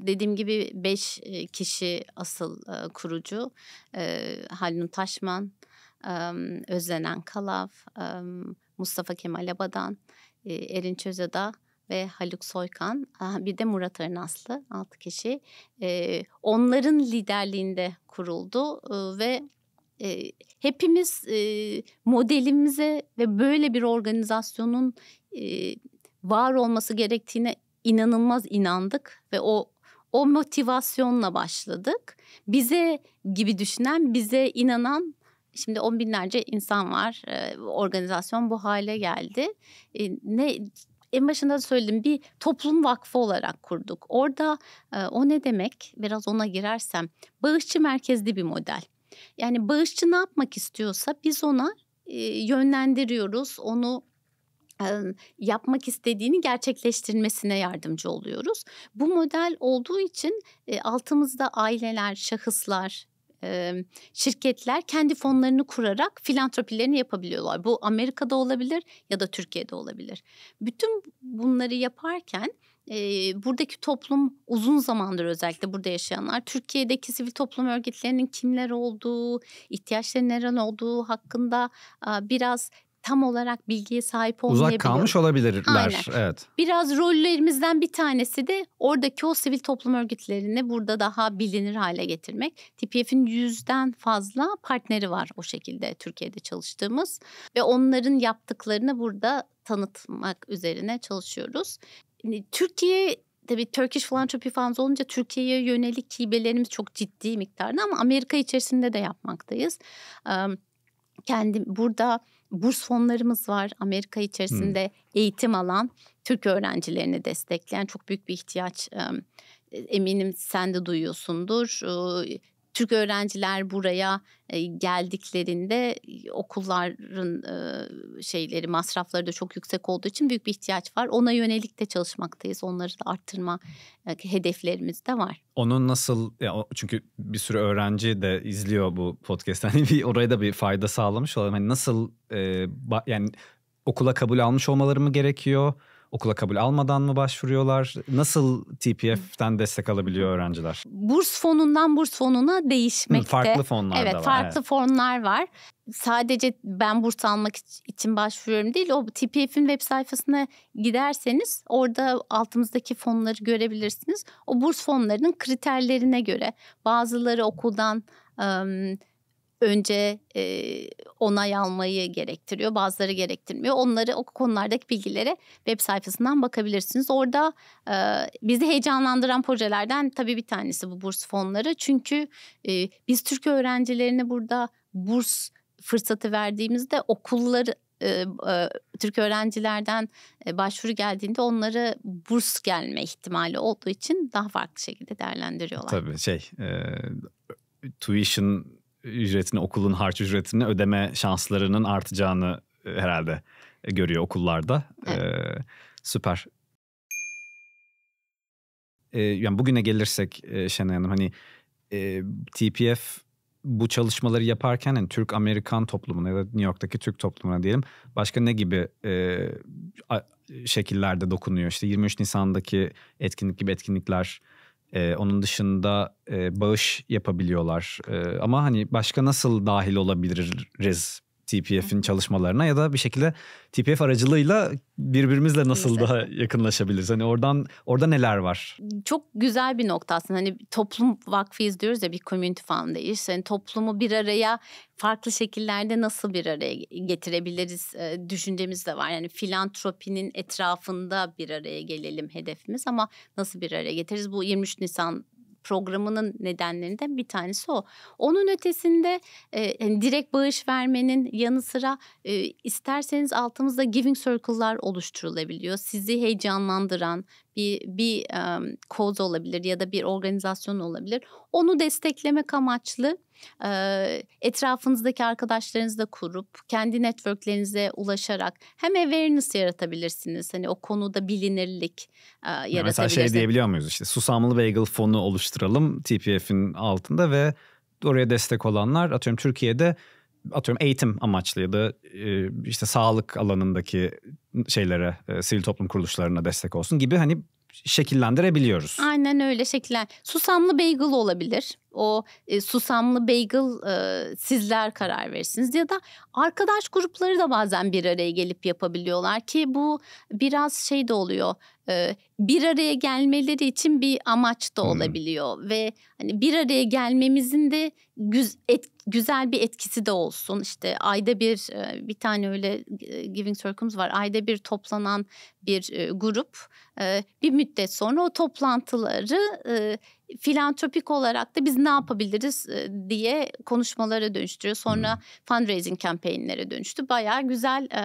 dediğim gibi 5 e, kişi asıl e, kurucu. E, ee, Halun Taşman, e, Özlenen Kalav, e, Mustafa Kemal Abadan, Erin Çözeda ve Haluk Soykan bir de Murat Arınaslı, 6 kişi onların liderliğinde kuruldu ve hepimiz modelimize ve böyle bir organizasyonun var olması gerektiğine inanılmaz inandık ve o o motivasyonla başladık. Bize gibi düşünen, bize inanan Şimdi on binlerce insan var. organizasyon bu hale geldi. ne en başında da söyledim bir toplum vakfı olarak kurduk. Orada o ne demek? Biraz ona girersem bağışçı merkezli bir model. Yani bağışçı ne yapmak istiyorsa biz ona yönlendiriyoruz. Onu yapmak istediğini gerçekleştirmesine yardımcı oluyoruz. Bu model olduğu için altımızda aileler, şahıslar, şirketler kendi fonlarını kurarak filantropilerini yapabiliyorlar. Bu Amerika'da olabilir ya da Türkiye'de olabilir. Bütün bunları yaparken buradaki toplum uzun zamandır özellikle burada yaşayanlar Türkiye'deki sivil toplum örgütlerinin kimler olduğu, ihtiyaçları neler olduğu hakkında biraz tam olarak bilgiye sahip olmayabiliyor. Uzak kalmış olabilirler. Aynen. Evet. Biraz rollerimizden bir tanesi de oradaki o sivil toplum örgütlerini burada daha bilinir hale getirmek. TPF'in yüzden fazla partneri var o şekilde Türkiye'de çalıştığımız ve onların yaptıklarını burada tanıtmak üzerine çalışıyoruz. Türkiye tabii Turkish Philanthropy Funds olunca Türkiye'ye yönelik hibelerimiz çok ciddi miktarda ama Amerika içerisinde de yapmaktayız. Kendim burada burs fonlarımız var. Amerika içerisinde hmm. eğitim alan Türk öğrencilerini destekleyen çok büyük bir ihtiyaç eminim sen de duyuyorsundur. Türk öğrenciler buraya e, geldiklerinde e, okulların e, şeyleri masrafları da çok yüksek olduğu için büyük bir ihtiyaç var. Ona yönelik de çalışmaktayız. Onları da arttırma hedeflerimiz de var. Onun nasıl çünkü bir sürü öğrenci de izliyor bu podcast'ten. Yani oraya da bir fayda sağlamış olalım. Hani nasıl yani okula kabul almış olmaları mı gerekiyor? Okula kabul almadan mı başvuruyorlar? Nasıl TPF'den destek alabiliyor öğrenciler? Burs fonundan burs fonuna değişmekte. Hı, farklı fonlar evet, da var. Farklı evet, fonlar var. Sadece ben burs almak için başvuruyorum değil. O TPF'in web sayfasına giderseniz orada altımızdaki fonları görebilirsiniz. O burs fonlarının kriterlerine göre bazıları okuldan ıı, önce e, onay almayı gerektiriyor. Bazıları gerektirmiyor. Onları o konulardaki bilgilere web sayfasından bakabilirsiniz. Orada e, bizi heyecanlandıran projelerden tabii bir tanesi bu burs fonları. Çünkü e, biz Türk öğrencilerine burada burs fırsatı verdiğimizde okulları Türk öğrencilerden başvuru geldiğinde onları burs gelme ihtimali olduğu için daha farklı şekilde değerlendiriyorlar. Tabii şey e, tuition ücretini, okulun harç ücretini ödeme şanslarının artacağını e, herhalde e, görüyor okullarda. Evet. Ee, süper. Ee, yani bugüne gelirsek e, Şenay Hanım hani e, TPF bu çalışmaları yaparken yani Türk-Amerikan toplumuna ya da New York'taki Türk toplumuna diyelim başka ne gibi e, a, şekillerde dokunuyor? İşte 23 Nisan'daki etkinlik gibi etkinlikler ee, onun dışında e, bağış yapabiliyorlar. Ee, ama hani başka nasıl dahil olabiliriz TPF'in çalışmalarına ya da bir şekilde TPF aracılığıyla birbirimizle nasıl daha yakınlaşabiliriz? Hani oradan orada neler var? Çok güzel bir nokta aslında. Hani toplum vakfıyız diyoruz ya bir community foundation. Hani toplumu bir araya farklı şekillerde nasıl bir araya getirebiliriz e, düşüncemiz de var. Yani filantropinin etrafında bir araya gelelim hedefimiz ama nasıl bir araya getiririz? Bu 23 Nisan programının nedenlerinden bir tanesi o. Onun ötesinde e, yani direkt bağış vermenin yanı sıra e, isterseniz altımızda giving circle'lar oluşturulabiliyor. Sizi heyecanlandıran, bir bir um, koz olabilir ya da bir organizasyon olabilir. Onu desteklemek amaçlı e, etrafınızdaki arkadaşlarınızla kurup kendi networklerinize ulaşarak hem awareness yaratabilirsiniz. Hani o konuda bilinirlik e, yaratabilirsiniz. Mesela şey diyebiliyor muyuz işte susamlı bagel fonu oluşturalım TPF'in altında ve oraya destek olanlar atıyorum Türkiye'de atıyorum eğitim amaçlı ya da e, işte sağlık alanındaki şeylere, e, sivil toplum kuruluşlarına destek olsun gibi hani şekillendirebiliyoruz. Aynen öyle şekiller. Susamlı bagel olabilir. O e, susamlı bagel e, sizler karar verirsiniz ya da arkadaş grupları da bazen bir araya gelip yapabiliyorlar ki bu biraz şey de oluyor bir araya gelmeleri için bir amaç da olabiliyor hmm. ve hani bir araya gelmemizin de güz, et, güzel bir etkisi de olsun. işte ayda bir bir tane öyle Giving Circle'ımız var. Ayda bir toplanan bir grup bir müddet sonra o toplantıları filantropik olarak da biz ne yapabiliriz e, diye konuşmalara dönüştürüyor. Sonra hmm. fundraising kampanyalara dönüştü. Bayağı güzel e,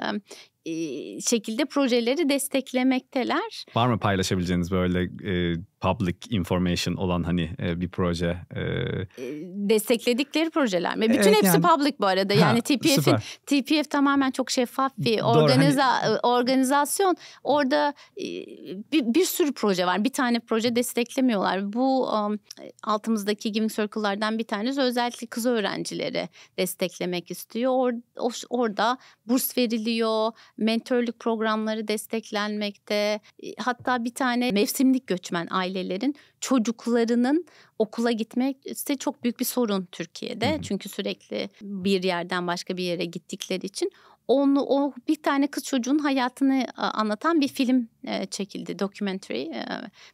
e, şekilde projeleri desteklemekteler. Var mı paylaşabileceğiniz böyle e, public information olan hani e, bir proje. E, e... Destekledikleri projeler mi? Bütün evet, hepsi yani... public bu arada. Yani TPF'in TPF tamamen çok şeffaf bir hani organiza hani... organizasyon. Orada e, bir, bir sürü proje var. Bir tane proje desteklemiyorlar. Bu um, altımızdaki Giving Circle'lardan bir tanesi özellikle kız öğrencileri desteklemek istiyor. Or, o, orada burs veriliyor. Mentörlük programları desteklenmekte. Hatta bir tane mevsimlik göçmen ailelerin çocuklarının okula gitmesi çok büyük bir sorun Türkiye'de. Hı-hı. Çünkü sürekli bir yerden başka bir yere gittikleri için onu o bir tane kız çocuğun hayatını anlatan bir film e, çekildi, documentary e,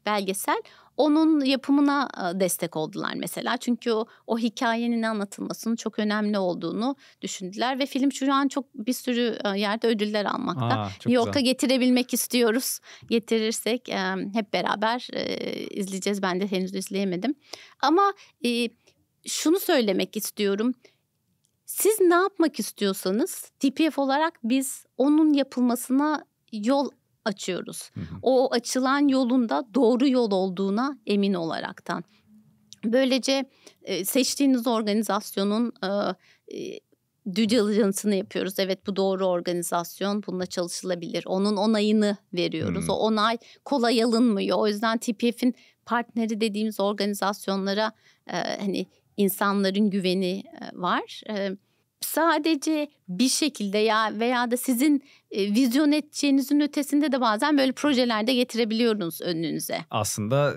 belgesel. Onun yapımına destek oldular mesela. Çünkü o, o hikayenin anlatılmasının çok önemli olduğunu düşündüler ve film şu an çok bir sürü yerde ödüller almakta. Aa, New York'a getirebilmek istiyoruz. Getirirsek hep beraber izleyeceğiz. Ben de henüz izleyemedim. Ama şunu söylemek istiyorum. Siz ne yapmak istiyorsanız TPF olarak biz onun yapılmasına yol açıyoruz. Hı hı. O açılan yolunda doğru yol olduğuna emin olaraktan. Böylece e, seçtiğiniz organizasyonun e, e, due diligence'ını yapıyoruz. Evet bu doğru organizasyon bununla çalışılabilir. Onun onayını veriyoruz. Hmm. O onay kolay alınmıyor. O yüzden TPF'in partneri dediğimiz organizasyonlara e, hani insanların güveni e, var. Evet sadece bir şekilde ya veya da sizin e, vizyon edeceğinizin ötesinde de bazen böyle projelerde getirebiliyorsunuz önünüze. Aslında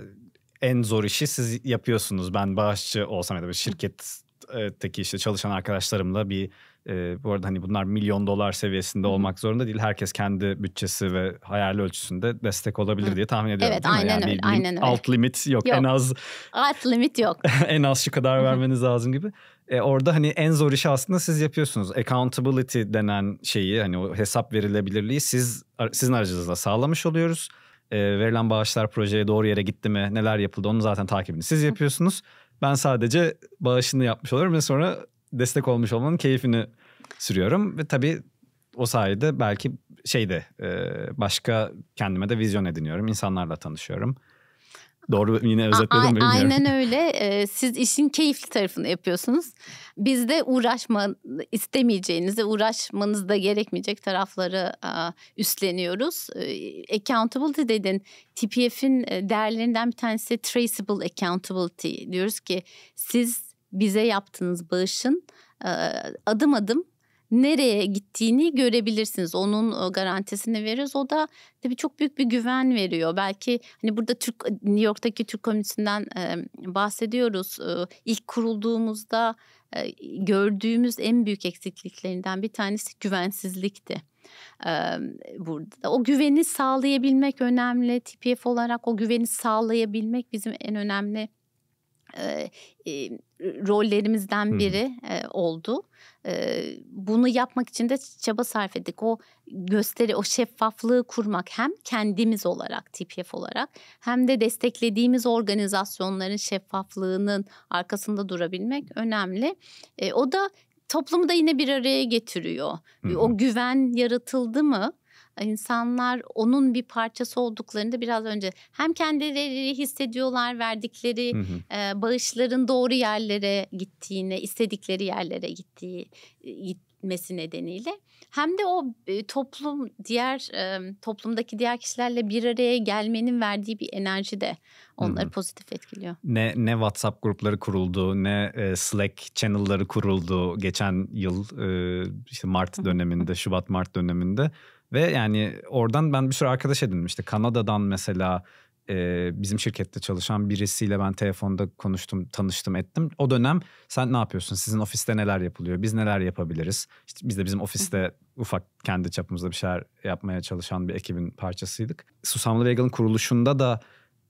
en zor işi siz yapıyorsunuz. Ben bağışçı olsam ya da bir şirket Microsoft'taki işte çalışan arkadaşlarımla bir e, bu arada hani bunlar milyon dolar seviyesinde olmak zorunda değil. Herkes kendi bütçesi ve hayal ölçüsünde destek olabilir diye tahmin ediyorum. Evet aynen yani öyle. Lim, aynen öyle. Alt limit yok. yok. En az alt limit yok. en az şu kadar vermeniz lazım gibi. E, orada hani en zor işi aslında siz yapıyorsunuz. Accountability denen şeyi hani o hesap verilebilirliği siz sizin aracınızla sağlamış oluyoruz. E, verilen bağışlar projeye doğru yere gitti mi, neler yapıldı onun zaten takibini siz yapıyorsunuz. Hı. Ben sadece bağışını yapmış oluyorum ve sonra destek olmuş olmanın keyfini sürüyorum. Ve tabii o sayede belki şeyde başka kendime de vizyon ediniyorum. insanlarla tanışıyorum. Doğru yine özetledim mi Aynen öyle. Ee, siz işin keyifli tarafını yapıyorsunuz. Biz de uğraşma istemeyeceğinizi, uğraşmanız da gerekmeyecek tarafları a, üstleniyoruz. E, accountability dedin. TPF'in e, değerlerinden bir tanesi traceable accountability. Diyoruz ki siz bize yaptığınız bağışın e, adım adım nereye gittiğini görebilirsiniz. Onun garantisini veririz. O da tabii çok büyük bir güven veriyor. Belki hani burada Türk New York'taki Türk Komünisinden bahsediyoruz. İlk kurulduğumuzda gördüğümüz en büyük eksikliklerinden bir tanesi güvensizlikti burada. O güveni sağlayabilmek önemli. TPF olarak o güveni sağlayabilmek bizim en önemli e, rollerimizden biri e, oldu. E, bunu yapmak için de çaba sarf ettik. O gösteri, o şeffaflığı kurmak hem kendimiz olarak, TPF olarak hem de desteklediğimiz organizasyonların şeffaflığının arkasında durabilmek önemli. E, o da toplumu da yine bir araya getiriyor. Hı-hı. O güven yaratıldı mı? insanlar onun bir parçası olduklarında biraz önce hem kendileri hissediyorlar verdikleri hı hı. E, bağışların doğru yerlere gittiğine, istedikleri yerlere gittiği gitmesi nedeniyle hem de o toplum diğer e, toplumdaki diğer kişilerle bir araya gelmenin verdiği bir enerji de onları hmm. pozitif etkiliyor. Ne ne WhatsApp grupları kuruldu, ne e, Slack channel'ları kuruldu geçen yıl e, işte Mart döneminde, Şubat Mart döneminde ve yani oradan ben bir sürü arkadaş edindim. İşte Kanada'dan mesela e, bizim şirkette çalışan birisiyle ben telefonda konuştum, tanıştım, ettim. O dönem sen ne yapıyorsun? Sizin ofiste neler yapılıyor? Biz neler yapabiliriz? İşte biz de bizim ofiste ufak kendi çapımızda bir şeyler yapmaya çalışan bir ekibin parçasıydık. Susamlı Vega'nın kuruluşunda da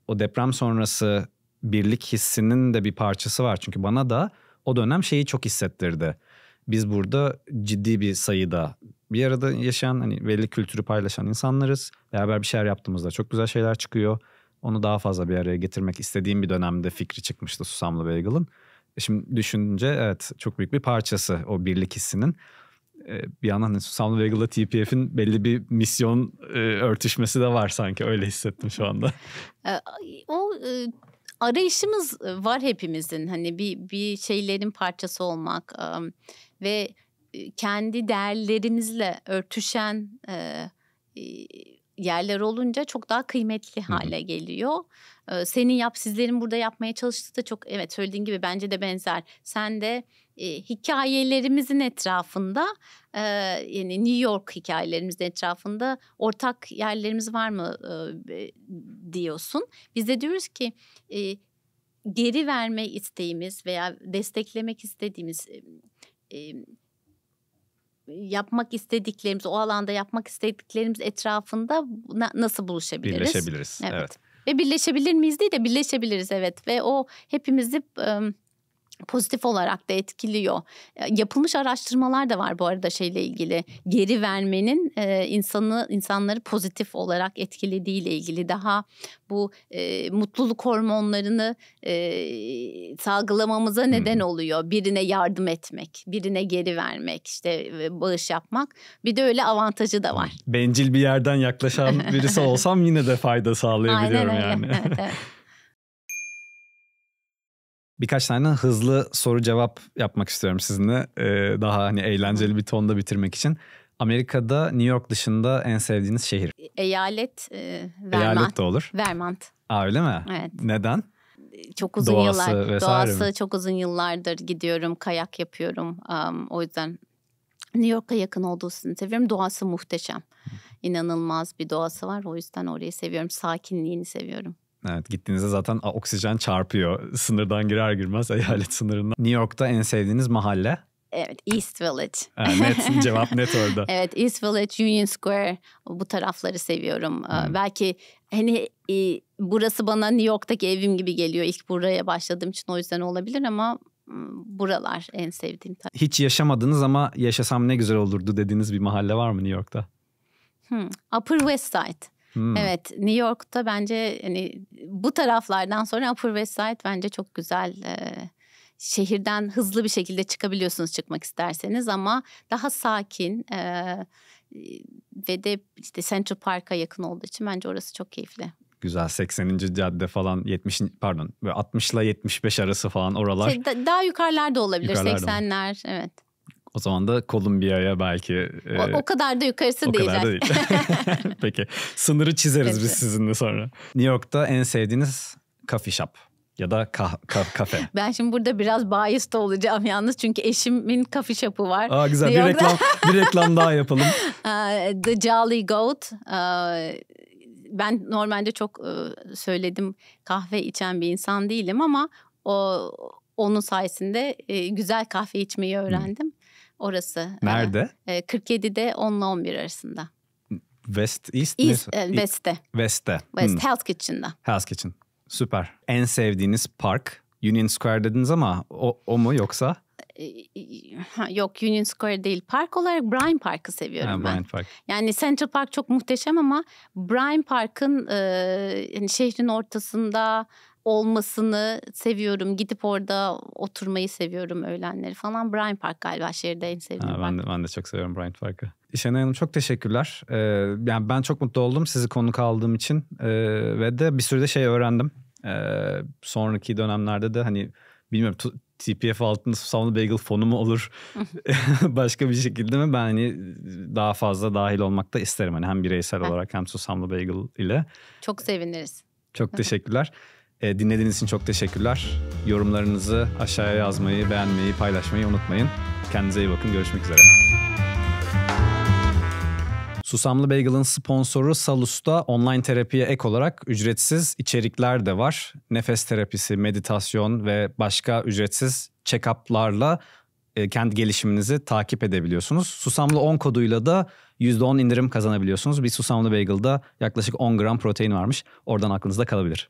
o deprem sonrası birlik hissinin de bir parçası var. Çünkü bana da o dönem şeyi çok hissettirdi. Biz burada ciddi bir sayıda bir arada yaşayan hani belli kültürü paylaşan insanlarız. Beraber bir şeyler yaptığımızda çok güzel şeyler çıkıyor. Onu daha fazla bir araya getirmek istediğim bir dönemde fikri çıkmıştı Susamlı Bagel'ın. E, şimdi düşününce evet çok büyük bir parçası o birlik hissinin. E, bir yandan hani Susamlı Bagel'la TPF'in belli bir misyon e, örtüşmesi de var sanki öyle hissettim şu anda. O arayışımız var hepimizin hani bir bir şeylerin parçası olmak ve kendi değerlerimizle örtüşen e, yerler olunca çok daha kıymetli hale geliyor. Ee, senin yap sizlerin burada yapmaya çalıştığı da çok evet söylediğin gibi bence de benzer. Sen de e, hikayelerimizin etrafında e, yani New York hikayelerimizin etrafında ortak yerlerimiz var mı e, diyorsun. Biz de diyoruz ki e, geri verme isteğimiz veya desteklemek istediğimiz e yapmak istediklerimiz, o alanda yapmak istediklerimiz etrafında na- nasıl buluşabiliriz? Birleşebiliriz. Evet. evet. Ve birleşebilir miyiz değil de birleşebiliriz evet. Ve o hepimizi... Iı, pozitif olarak da etkiliyor. E, yapılmış araştırmalar da var bu arada şeyle ilgili. Geri vermenin e, insanı insanları pozitif olarak etkilediği ile ilgili daha bu e, mutluluk hormonlarını e, salgılamamıza neden oluyor. Birine yardım etmek, birine geri vermek, işte e, bağış yapmak. Bir de öyle avantajı da var. Bencil bir yerden yaklaşan birisi olsam yine de fayda sağlayabiliyorum Aynen öyle. yani. Evet, evet. birkaç tane hızlı soru cevap yapmak istiyorum sizinle. Ee, daha hani eğlenceli bir tonda bitirmek için. Amerika'da New York dışında en sevdiğiniz şehir? Eyalet e, Vermont. Eyalet de olur. Vermont. Aa öyle mi? Evet. Neden? Çok uzun doğası yıllar doğası mi? çok uzun yıllardır gidiyorum kayak yapıyorum um, o yüzden New York'a yakın olduğu için seviyorum doğası muhteşem inanılmaz bir doğası var o yüzden orayı seviyorum sakinliğini seviyorum Evet gittiğinizde zaten oksijen çarpıyor. Sınırdan girer girmez eyalet sınırından. New York'ta en sevdiğiniz mahalle? Evet East Village. Evet, cevap net orada. evet East Village, Union Square bu tarafları seviyorum. Ee, hmm. Belki hani e, burası bana New York'taki evim gibi geliyor. İlk buraya başladığım için o yüzden olabilir ama hmm, buralar en sevdiğim taraf. Hiç yaşamadınız ama yaşasam ne güzel olurdu dediğiniz bir mahalle var mı New York'ta? Hmm, Upper West Side. Hmm. Evet New York'ta bence hani bu taraflardan sonra Upper West Side bence çok güzel e, şehirden hızlı bir şekilde çıkabiliyorsunuz çıkmak isterseniz ama daha sakin e, ve de işte Central Park'a yakın olduğu için bence orası çok keyifli. Güzel 80. cadde falan 70 pardon 60 ile 75 arası falan oralar. Şey, da, daha yukarılarda olabilir yukarılarda 80'ler evet. O zaman da Kolombiya'ya belki... E, o, e, o kadar da yukarısı o değil. O kadar da değil. Peki. Sınırı çizeriz Peki. biz sizinle sonra. New York'ta en sevdiğiniz coffee shop ya da kah- kah- kafe. ben şimdi burada biraz biased olacağım yalnız çünkü eşimin kafe shop'ı var. Aa güzel bir reklam bir reklam daha yapalım. The Jolly Goat ben normalde çok e, söyledim kahve içen bir insan değilim ama o onun sayesinde e, güzel kahve içmeyi hmm. öğrendim. Orası. Nerede? Ee, e, 47'de 10 ile 11 arasında. West East, East mi? E, West'te. West'te. West hmm. Hell's Kitchen'da. Hell's Kitchen. Süper. En sevdiğiniz park Union Square dediniz ama o, o mu yoksa? E, e, yok Union Square değil. Park olarak Bryant Park'ı seviyorum ha, ben. Bryant Park. Yani Central Park çok muhteşem ama Bryant Park'ın e, yani şehrin ortasında olmasını seviyorum. Gidip orada oturmayı seviyorum öğlenleri falan. Brian Park galiba şehirde en sevdiğim ha, ben, de, ben de çok seviyorum Brian Park'ı. Şenay Hanım çok teşekkürler. Ee, yani ben çok mutlu oldum sizi konuk aldığım için. Ee, ve de bir sürü de şey öğrendim. Ee, sonraki dönemlerde de hani bilmiyorum TPF altında susamlı bagel fonu mu olur başka bir şekilde mi? Ben hani daha fazla dahil olmak da isterim. Hani hem bireysel olarak hem susamlı bagel ile. Çok seviniriz. Çok teşekkürler. E, dinlediğiniz için çok teşekkürler. Yorumlarınızı aşağıya yazmayı, beğenmeyi, paylaşmayı unutmayın. Kendinize iyi bakın. Görüşmek üzere. Susamlı Bagel'ın sponsoru Salus'ta online terapiye ek olarak ücretsiz içerikler de var. Nefes terapisi, meditasyon ve başka ücretsiz check-up'larla e, kendi gelişiminizi takip edebiliyorsunuz. Susamlı 10 koduyla da %10 indirim kazanabiliyorsunuz. Bir susamlı bagel'da yaklaşık 10 gram protein varmış. Oradan aklınızda kalabilir.